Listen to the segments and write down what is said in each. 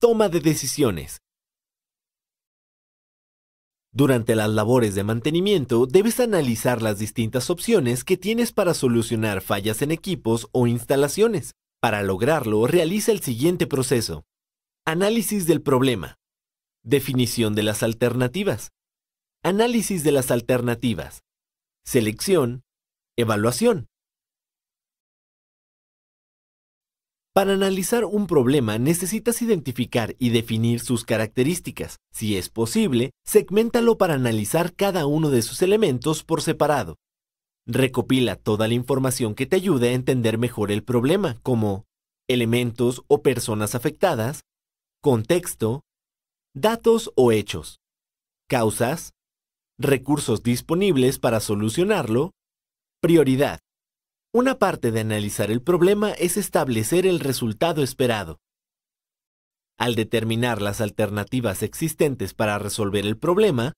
toma de decisiones. Durante las labores de mantenimiento debes analizar las distintas opciones que tienes para solucionar fallas en equipos o instalaciones. Para lograrlo, realiza el siguiente proceso. Análisis del problema. Definición de las alternativas. Análisis de las alternativas. Selección. Evaluación. Para analizar un problema necesitas identificar y definir sus características. Si es posible, segmentalo para analizar cada uno de sus elementos por separado. Recopila toda la información que te ayude a entender mejor el problema, como elementos o personas afectadas, contexto, datos o hechos, causas, recursos disponibles para solucionarlo, prioridad, una parte de analizar el problema es establecer el resultado esperado. Al determinar las alternativas existentes para resolver el problema,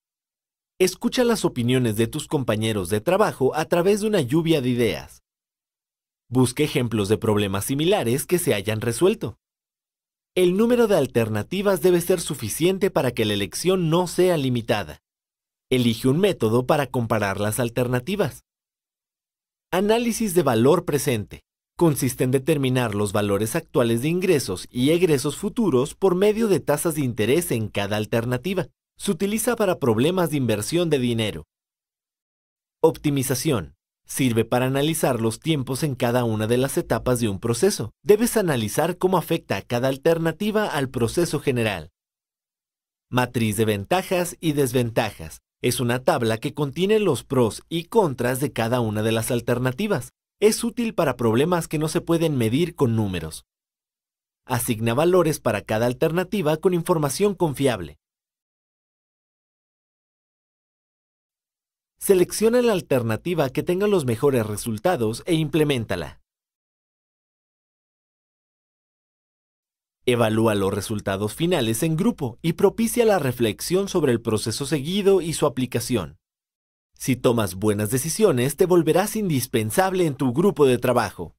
escucha las opiniones de tus compañeros de trabajo a través de una lluvia de ideas. Busca ejemplos de problemas similares que se hayan resuelto. El número de alternativas debe ser suficiente para que la elección no sea limitada. Elige un método para comparar las alternativas. Análisis de valor presente. Consiste en determinar los valores actuales de ingresos y egresos futuros por medio de tasas de interés en cada alternativa. Se utiliza para problemas de inversión de dinero. Optimización. Sirve para analizar los tiempos en cada una de las etapas de un proceso. Debes analizar cómo afecta cada alternativa al proceso general. Matriz de ventajas y desventajas. Es una tabla que contiene los pros y contras de cada una de las alternativas. Es útil para problemas que no se pueden medir con números. Asigna valores para cada alternativa con información confiable. Selecciona la alternativa que tenga los mejores resultados e implementala. Evalúa los resultados finales en grupo y propicia la reflexión sobre el proceso seguido y su aplicación. Si tomas buenas decisiones, te volverás indispensable en tu grupo de trabajo.